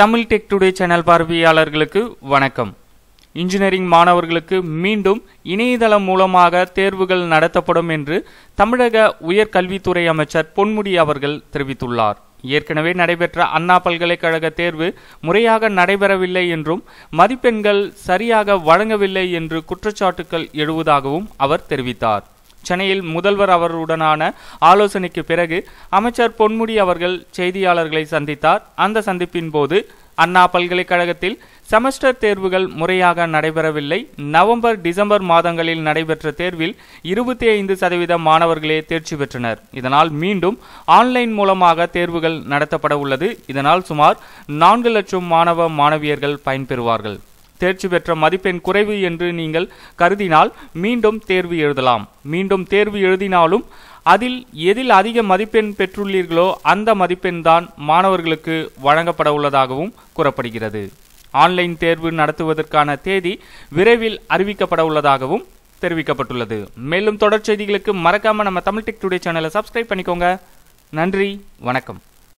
Tamil tech today channel பார்வையாளர்களுக்கு வணக்கம் engineering மாணவர்களுக்கு மீண்டும் இணையதளம் மூலமாக தேர்வுகள் நடத்தப்படும் என்று தமிழக உயர்கல்வித்துறை அமைச்சர் பொன்முடி அவர்கள் தெரிவித்துள்ளார் ஏற்கனவே நடைபெற்ற அண்ணா பல்கலைக்கழக தேர்வு முறையாக நடைபெறவில்லை என்றும் மதிப்பெண்கள் சரியாக வழங்கவில்லை என்று குற்றச்சாட்டுகள் எழுவதாகவும் அவர் தெரிவித்தார் சென்னையில் முதல்வர் அவருடனான ஆலோசனைக்கு பிறகு அமைச்சர் பொன்முடி அவர்கள் செய்தியாளர்களை சந்தித்தார் அந்த சந்திப்பின் போது அண்ணா பல்கலைக்கழகத்தில் செமஸ்டர் தேர்வுகள் முறையாக நடைபெறவில்லை நவம்பர் டிசம்பர் மாதங்களில் நடைபெற்ற தேர்வில் இருபத்தி ஐந்து சதவீத மாணவர்களே தேர்ச்சி பெற்றனர் இதனால் மீண்டும் ஆன்லைன் மூலமாக தேர்வுகள் நடத்தப்பட உள்ளது இதனால் சுமார் நான்கு லட்சம் மாணவ மாணவியர்கள் பயன்பெறுவார்கள் தேர்ச்சி பெற்ற மதிப்பெண் குறைவு என்று நீங்கள் கருதினால் மீண்டும் தேர்வு எழுதலாம் மீண்டும் தேர்வு எழுதினாலும் அதில் எதில் அதிக மதிப்பெண் பெற்றுள்ளீர்களோ அந்த மதிப்பெண் தான் மாணவர்களுக்கு வழங்கப்பட உள்ளதாகவும் கூறப்படுகிறது ஆன்லைன் தேர்வு நடத்துவதற்கான தேதி விரைவில் அறிவிக்கப்பட உள்ளதாகவும் தெரிவிக்கப்பட்டுள்ளது மேலும் தொடர் செய்திகளுக்கு மறக்காமல் நம்ம தமிழ் டெக் டுடே சேனலை சப்ஸ்கிரைப் பண்ணிக்கோங்க நன்றி வணக்கம்